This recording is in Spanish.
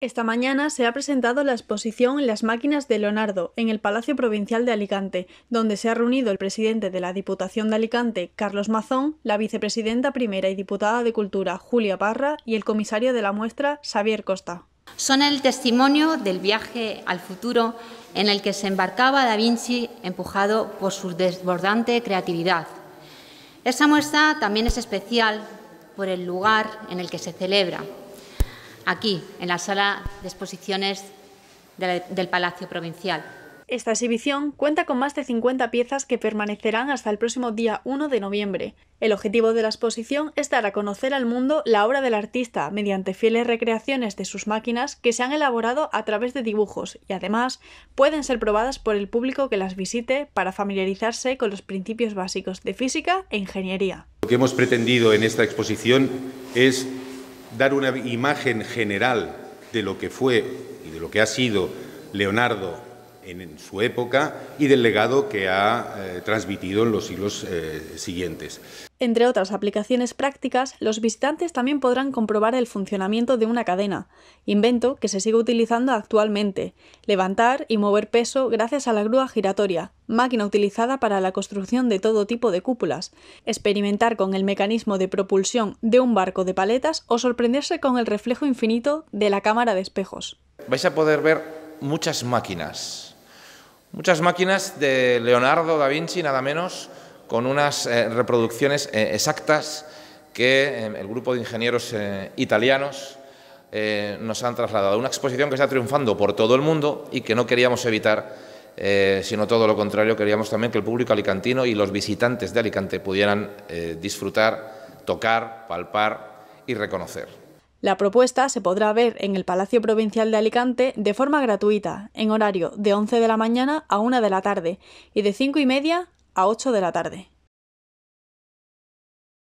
Esta mañana se ha presentado la exposición Las máquinas de Leonardo en el Palacio Provincial de Alicante, donde se ha reunido el presidente de la Diputación de Alicante, Carlos Mazón, la vicepresidenta primera y diputada de Cultura, Julia Parra, y el comisario de la muestra, Xavier Costa. Son el testimonio del viaje al futuro en el que se embarcaba Da Vinci empujado por su desbordante creatividad. Esa muestra también es especial por el lugar en el que se celebra, aquí, en la sala de exposiciones del Palacio Provincial. Esta exhibición cuenta con más de 50 piezas que permanecerán hasta el próximo día 1 de noviembre. El objetivo de la exposición es dar a conocer al mundo la obra del artista mediante fieles recreaciones de sus máquinas que se han elaborado a través de dibujos y además pueden ser probadas por el público que las visite para familiarizarse con los principios básicos de física e ingeniería. Lo que hemos pretendido en esta exposición es dar una imagen general de lo que fue y de lo que ha sido Leonardo en su época y del legado que ha eh, transmitido en los siglos eh, siguientes. Entre otras aplicaciones prácticas, los visitantes también podrán comprobar el funcionamiento de una cadena, invento que se sigue utilizando actualmente, levantar y mover peso gracias a la grúa giratoria, máquina utilizada para la construcción de todo tipo de cúpulas, experimentar con el mecanismo de propulsión de un barco de paletas o sorprenderse con el reflejo infinito de la cámara de espejos. Vais a poder ver muchas máquinas Muchas máquinas de Leonardo da Vinci, nada menos, con unas eh, reproducciones eh, exactas que em, el grupo de ingenieros eh, italianos nos han trasladado. Una exposición que está triunfando por todo el mundo y que no queríamos evitar, sino todo lo contrario, queríamos también que el público alicantino y los visitantes de Alicante pudieran disfrutar, tocar, palpar y reconocer. La propuesta se podrá ver en el Palacio Provincial de Alicante de forma gratuita, en horario de 11 de la mañana a 1 de la tarde y de cinco y media a 8 de la tarde.